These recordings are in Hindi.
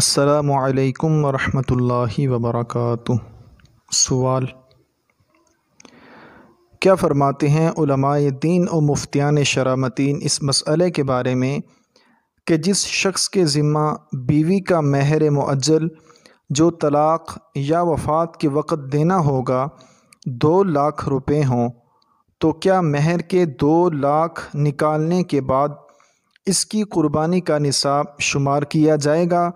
असलकम वरहि वबरक सवाल क्या फ़रमाते हैं दीन और मुफ्तियान शरामतीन इस मसले के बारे में कि जिस शख्स के ज़िम्मा बीवी का महर मज्जल जो तलाक़ या वफ़ात के वक़्त देना होगा दो लाख रुपए हों तो क्या महर के दो लाख निकालने के बाद इसकी कुर्बानी का निसाब शुमार किया जाएगा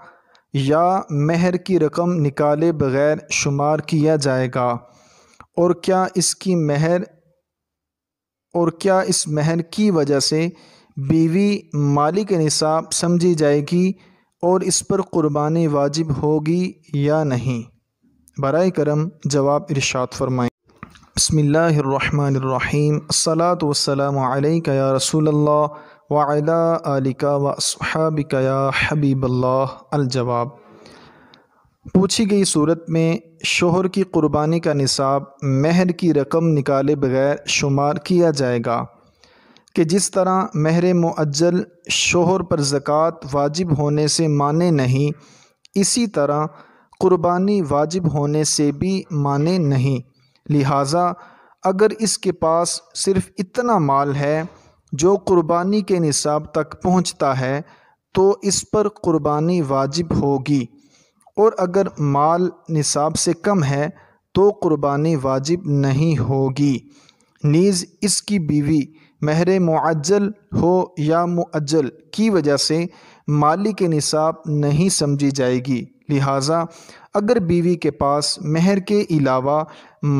या महर की रकम निकाले बगैर शुमार किया जाएगा और क्या इसकी महर और क्या इस महर की वजह से बीवी मालिक निसाब समझी जाएगी और इस पर क़ुरबानी वाजिब होगी या नहीं बर करम जवाब इरशाद फरमाएँ बसमीम सलात वसलाम या रसूल अल्लाह वाला अलिका वसहाबिका या हबीबल्ला अलजवाब पूछी गई सूरत में शोहर की क़ुरबानी का निसाब महर की रकम निकाले बगैर शुमार किया जाएगा कि जिस तरह महर मुअज्जल शोहर पर ज़क़़त वाजिब होने से माने नहीं इसी तरह क़ुरबानी वाजिब होने से भी माने नहीं लिहाजा अगर इसके पास सिर्फ़ इतना माल है जो क़ुरबानी के निसाब तक पहुँचता है तो इस पर क़ुरबानी वाजिब होगी और अगर माल निसाब से कम है तो क़ुरबानी वाजिब नहीं होगी नीज़ इसकी बीवी महर मुआजल हो या मुआजल की वजह से माली के निसाब नहीं समझी जाएगी लिहाजा अगर बीवी के पास महर के अलावा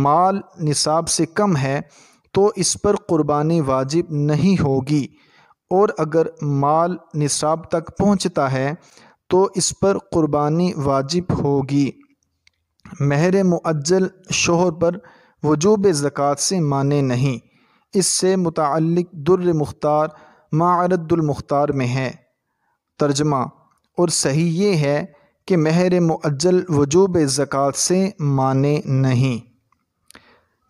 माल निसाब से कम है तो इस पर कुर्बानी वाजिब नहीं होगी और अगर माल निसाब तक पहुँचता है तो इस पर क़ुरबानी वाजिब होगी महर मुअज्जल शोहर पर वजूब ज़क़़त से माने नहीं इससे मुतल दुर्र मुख्तार मारदुलमुख्तार में है तर्जमा और सही ये है कि महर मुअज्जल वजूब ज़क़़त से माने नहीं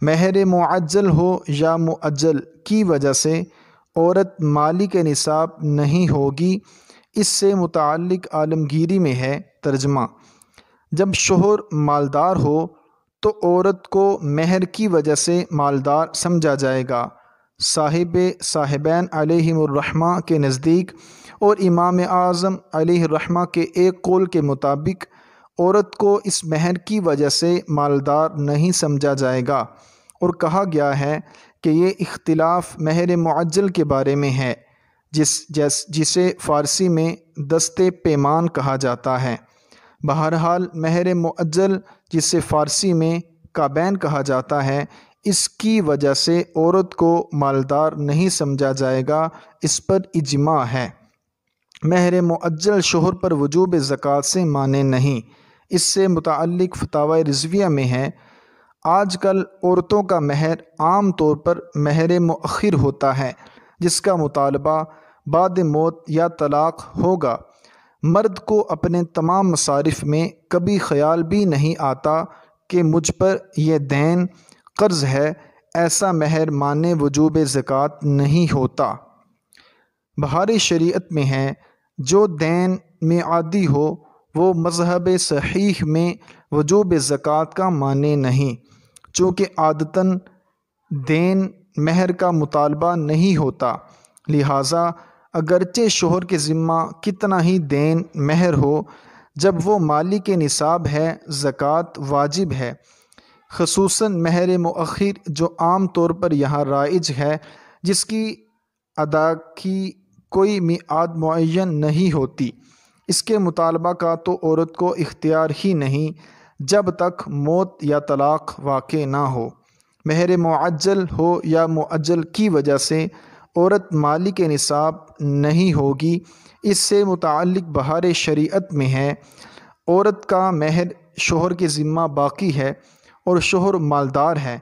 महर मुआजल हो या मुआजल की वजह से औरत माली के निसाब नहीं होगी इससे मुतक आलमगीरी में है तर्जमा जब शोहर मालदार हो तो औरत को महर की वजह से मालदार समझा जाएगा साहिब साहिबान अलहमरमा के नज़दीक और इमाम आज़म अलहरमा के एक कौल के मुताबिक औरत को इस महर की वजह से मालदार नहीं समझा जाएगा और कहा गया है कि ये इख्तिलाफ़ महर मुआजल के बारे में है जिस जैस जिसे फ़ारसी में दस्ते पैमान कहा जाता है बहरहाल महर मुआजल जिसे फ़ारसी में काबैन कहा जाता है इसकी वजह से औरत को मालदार नहीं समझा जाएगा इस पर इजमा है महर मुआजल शोहर पर वजूब ज़क़़त से माने नहीं इससे मुतल फ़तावा रिजविया में है आजकल औरतों का महर आम तौर पर महर मखिर होता है जिसका मुतालबा बाद मौत या तलाक़ होगा मर्द को अपने तमाम मसारफ में कभी ख्याल भी नहीं आता कि मुझ पर यह दैन कर्ज़ है ऐसा महर माने वजूब ज़क़़त नहीं होता बहारी शरीत में है जो दैन में आदि हो वो मजहब सही में वजूब ज़क़़त का माने नहीं चूँकि आदतन देन महर का मुतालबा नहीं होता लिहाजा अगरचे शोहर के ज़िम्मा कितना ही देन महर हो जब वो माली के निसाब है ज़क़़त वाजिब है खसूस महर मखिर जो आम तौर पर यहाँ राइज है जिसकी अदा की कोई मियाद मुन नहीं होती इसके मुतालबा का तो औरत को इख्तियार ही नहीं जब तक मौत या तलाक़ वाक़ ना हो महर मुआजल हो या मुआजल की वजह से औरत माली के निसाब नहीं होगी इससे मुतक बहार शरीत में है औरत का महर शोहर के ज़िम्मा बाकी है और शोहर मालदार है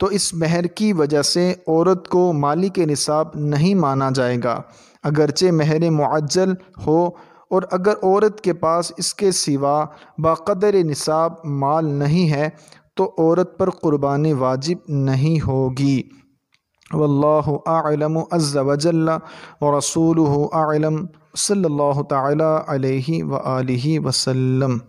तो इस महर की वजह से औरत को माली के निसाब नहीं माना जाएगा अगरचे महर मुआजल हो और अगर औरत के पास इसके सिवा बाक़दर निसाब माल नहीं है तो औरत पर क़ुरबानी वाजिब नहीं होगी वल्लाह आलम वजल्ला व रसूल आलम सल्लल्लाहु ताला अलैहि व आलिहि वसल्लम